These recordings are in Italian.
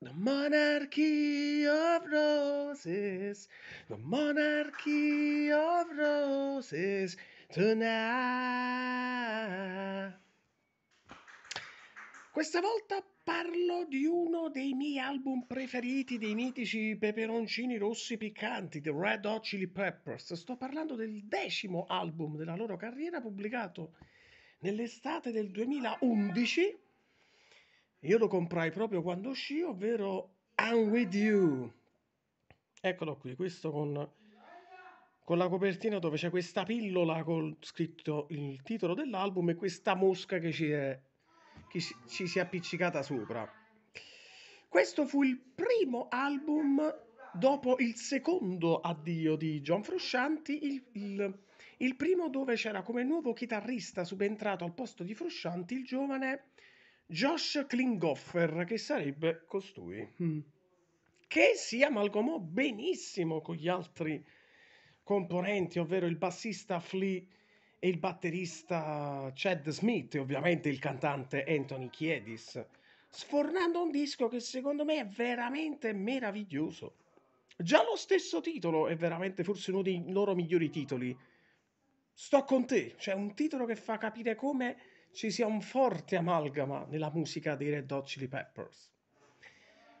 The monarchy of roses, the monarchy of roses tonight. Questa volta parlo di uno dei miei album preferiti dei mitici peperoncini rossi piccanti, The Red Hot Chili Peppers. Sto parlando del decimo album della loro carriera pubblicato Nell'estate del 2011 io lo comprai proprio quando uscì, ovvero I'm With You. Eccolo qui, questo con, con la copertina dove c'è questa pillola con scritto il titolo dell'album e questa mosca che ci, è, che ci si è appiccicata sopra. Questo fu il primo album dopo il secondo addio di John Fruscianti, il, il il primo dove c'era come nuovo chitarrista subentrato al posto di Fruscianti il giovane Josh Klinghoffer, che sarebbe costui, mm. che si amalgamò benissimo con gli altri componenti, ovvero il bassista Flea e il batterista Chad Smith e ovviamente il cantante Anthony Chiedis, sfornando un disco che secondo me è veramente meraviglioso. Già lo stesso titolo è veramente forse uno dei loro migliori titoli, Sto con te, cioè un titolo che fa capire come ci sia un forte amalgama nella musica dei Red Hot Chili Peppers.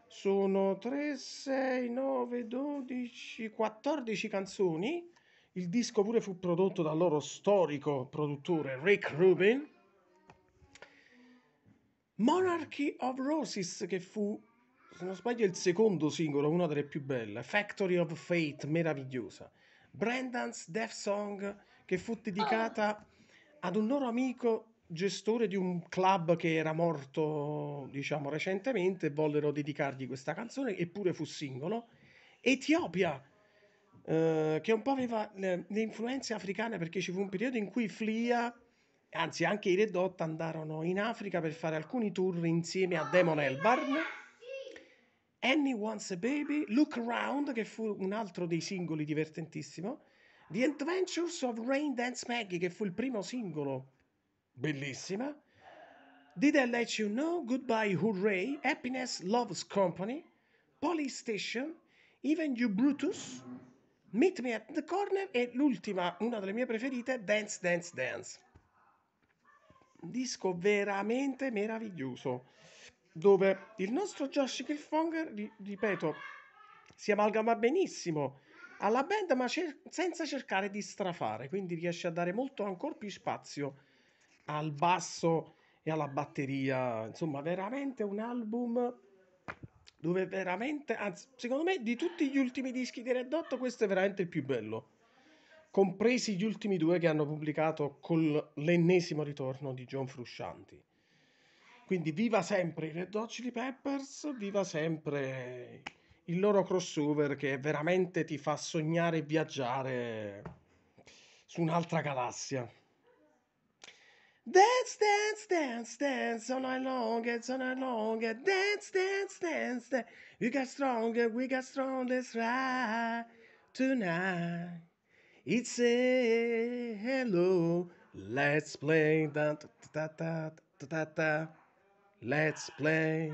Sono 3, 6, 9, 12, 14 canzoni. Il disco pure fu prodotto dal loro storico produttore Rick Rubin. Monarchy of Roses, che fu, se non sbaglio, il secondo singolo, una delle più belle. Factory of Fate, meravigliosa. Brendan's Death Song, che fu dedicata ah. ad un loro amico gestore di un club che era morto, diciamo, recentemente, vollero dedicargli questa canzone, eppure fu singolo. Etiopia, eh, che un po' aveva le, le, influenze africane, perché ci fu un periodo in cui Flia, anzi anche i Red Hot, andarono in Africa per fare alcuni tour insieme a Demon ah, Elbarn. Annie Wants a Baby, Look Around, che fu un altro dei singoli divertentissimo, The Adventures of Rain Dance Maggie, che fu il primo singolo, bellissima, Did I Let You Know, Goodbye Hooray, Happiness Loves Company, Police Station, Even You Brutus, Meet Me at the Corner e l'ultima, una delle mie preferite, Dance Dance Dance. Un Disco veramente meraviglioso dove il nostro Josh Killfonger, ri- ripeto, si amalgama benissimo alla band, ma cer- senza cercare di strafare, quindi riesce a dare molto ancora più spazio al basso e alla batteria. Insomma, veramente un album dove veramente, anzi, secondo me, di tutti gli ultimi dischi di Red Hot, questo è veramente il più bello. Compresi gli ultimi due che hanno pubblicato con l'ennesimo ritorno di John Fruscianti. Quindi viva sempre i Red Hot Chili Peppers, viva sempre il loro crossover che veramente ti fa sognare e viaggiare su un'altra galassia. Dance, dance, dance, dance on night long, on night long. Dance, dance, dance, dance. We got stronger, we got strong, that's right. Tonight, it's a hello. Let's play. Da, da, da, da, da, da. Let's play.